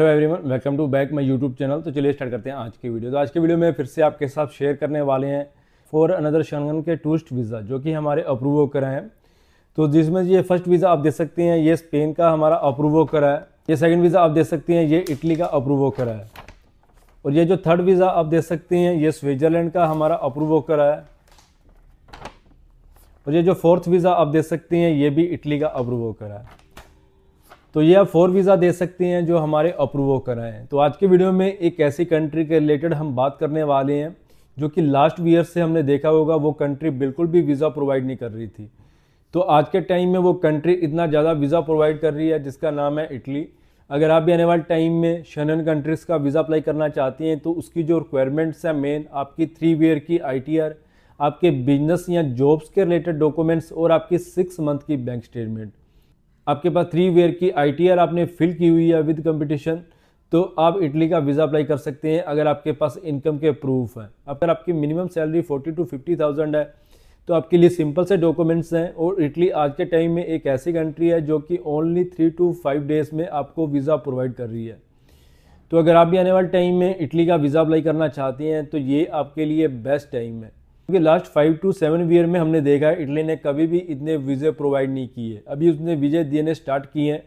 hello everyone welcome to back my YouTube channel तो चलिए start करते हैं आज की वीडियो तो आज की वीडियो में फिर से आपके साथ शेयर करने वाले हैं फॉर अनदर शनगन के टूरिस्ट वीज़ा जो कि हमारे अप्रूव होकर आए हैं तो जिसमें ये फर्स्ट वीज़ा आप दे सकते हैं ये स्पेन का हमारा अप्रूव होकर है ये सेकेंड वीज़ा आप दे सकते हैं ये इटली का अप्रूव होकर है और ये जो थर्ड वीज़ा आप दे सकते हैं ये स्विट्ज़रलैंड का हमारा अप्रूव होकर है और ये जो फोर्थ वीज़ा आप दे सकते हैं ये भी इटली का अप्रूव होकर है तो ये आप फोर वीज़ा दे सकते हैं जो हमारे अप्रूव कराए तो आज के वीडियो में एक ऐसी कंट्री के रिलेटेड हम बात करने वाले हैं जो कि लास्ट ईयर से हमने देखा होगा वो कंट्री बिल्कुल भी वीज़ा प्रोवाइड नहीं कर रही थी तो आज के टाइम में वो कंट्री इतना ज़्यादा वीज़ा प्रोवाइड कर रही है जिसका नाम है इटली अगर आप भी आने वाले टाइम में शनन कंट्रीज़ का वीज़ा अप्लाई करना चाहती हैं तो उसकी जो रिक्वायरमेंट्स हैं मेन आपकी थ्री वीयर की आई आपके बिजनेस या जॉब्स के रिलेटेड डॉक्यूमेंट्स और आपकी सिक्स मंथ की बैंक स्टेटमेंट आपके पास थ्री वेयर की आई आपने फिल की हुई है विद कंपटीशन तो आप इटली का वीज़ा अप्लाई कर सकते हैं अगर आपके पास इनकम के प्रूफ हैं अगर आपकी minimum salary forty to fifty thousand है तो आपके लिए सिंपल से डॉक्यूमेंट्स हैं और इटली आज के टाइम में एक ऐसी कंट्री है जो कि only three to five days में आपको वीज़ा प्रोवाइड कर रही है तो अगर आप भी आने वाले टाइम में इटली का वीज़ा अप्लाई करना चाहते हैं तो ये आपके लिए बेस्ट टाइम है क्योंकि last five to seven year में हमने देखा है इटली ने कभी भी इतने वीज़े प्रोवाइड नहीं किए अभी उसने वीज़े देने स्टार्ट किए हैं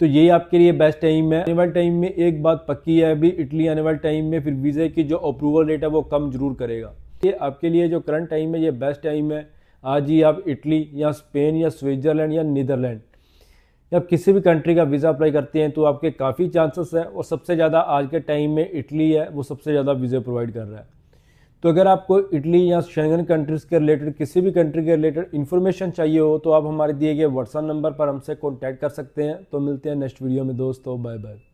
तो ये आपके लिए बेस्ट टाइम है आने वाले टाइम में एक बात पक्की है अभी इटली आने वाले टाइम में फिर वीज़े की जो अप्रूवल रेट है वो कम जरूर करेगा ये आपके लिए जो करंट टाइम है ये बेस्ट टाइम है आज ही आप इटली या स्पेन या स्विट्ज़रलैंड या नीदरलैंड या किसी भी कंट्री का वीज़ा अप्लाई करते हैं तो आपके काफ़ी चांसेस हैं और सबसे ज़्यादा आज के टाइम में इटली है वो सबसे ज़्यादा वीज़े प्रोवाइड कर रहा है तो अगर आपको इटली या शेंगन कंट्रीज़ के रिलेटेड किसी भी कंट्री के रिलेटेड इन्फॉर्मेशन चाहिए हो तो आप हमारे दिए गए व्हाट्सअप नंबर पर हमसे कॉन्टैक्ट कर सकते हैं तो मिलते हैं नेक्स्ट वीडियो में दोस्तों बाय बाय